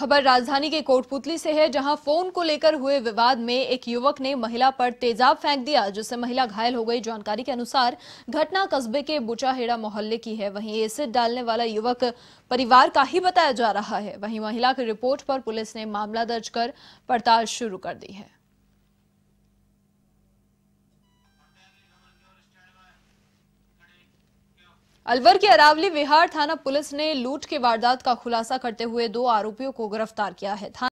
खबर राजधानी के कोटपुतली से है जहां फोन को लेकर हुए विवाद में एक युवक ने महिला पर तेजाब फेंक दिया जिससे महिला घायल हो गई जानकारी के अनुसार घटना कस्बे के बुचाहेड़ा मोहल्ले की है वहीं एसिड डालने वाला युवक परिवार का ही बताया जा रहा है वहीं महिला की रिपोर्ट पर पुलिस ने मामला दर्ज कर पड़ताल शुरू कर दी है अलवर के अरावली विहार थाना पुलिस ने लूट के वारदात का खुलासा करते हुए दो आरोपियों को गिरफ्तार किया है